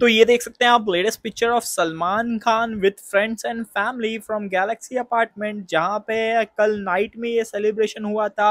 तो ये देख सकते हैं आप latest picture of Salman Khan with friends and family from Galaxy Apartment जहाँ पे कल नाइट में ये सेलिब्रेशन हुआ था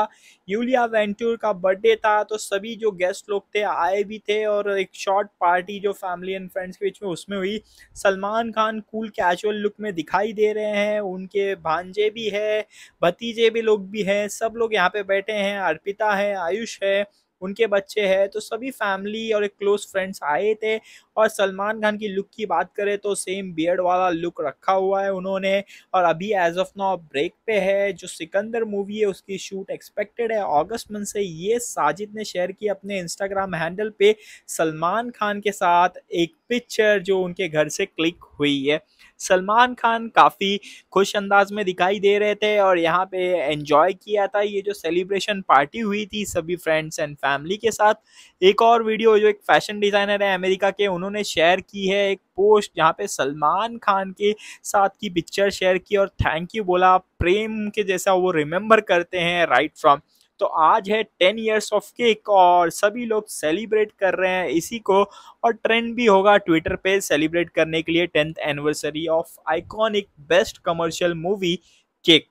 यूलिया वेंटूर का बर्थडे था तो सभी जो गेस्ट लोग थे आए भी थे और एक शॉर्ट पार्टी जो फैमिली एंड फ्रेंड्स के बीच में उसमें हुई Salman Khan cool casual look में दिखाई दे रहे हैं उनके भांजे भी है भतीजे भी लोग भी हैं सब लोग यहाँ पे बैठे हैं अर्पिता है आयुष है उनके बच्चे हैं तो सभी फैमिली और एक क्लोज फ्रेंड्स आए थे और सलमान खान की लुक की बात करें तो सेम बियर्ड वाला लुक रखा हुआ है उन्होंने और अभी एज ऑफ नाउ ब्रेक पे है जो सिकंदर मूवी है उसकी शूट एक्सपेक्टेड है अगस्त मंथ से ये साजिद ने शेयर किया अपने इंस्टाग्राम हैंडल पे सलमान खान के साथ एक पिक्चर जो उनके घर से क्लिक हुई है सलमान खान काफ़ी खुश अंदाज में दिखाई दे रहे थे और यहाँ पे एंजॉय किया था ये जो सेलिब्रेशन पार्टी हुई थी सभी फ्रेंड्स एंड फैमिली के साथ एक और वीडियो जो एक फैशन डिज़ाइनर है अमेरिका के उन्होंने शेयर की है एक पोस्ट जहाँ पे सलमान खान के साथ की पिक्चर शेयर की और थैंक यू बोला प्रेम के जैसा वो रिमेम्बर करते हैं राइट फ्रॉम तो आज है टेन ईयर्स ऑफ केक और सभी लोग सेलिब्रेट कर रहे हैं इसी को और ट्रेंड भी होगा ट्विटर पे सेलिब्रेट करने के लिए tenth anniversary of iconic best commercial movie Kick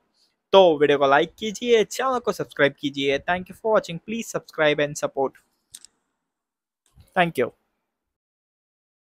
तो वीडियो को लाइक कीजिए चैनल को सब्सक्राइब कीजिए thank you for watching please subscribe and support thank you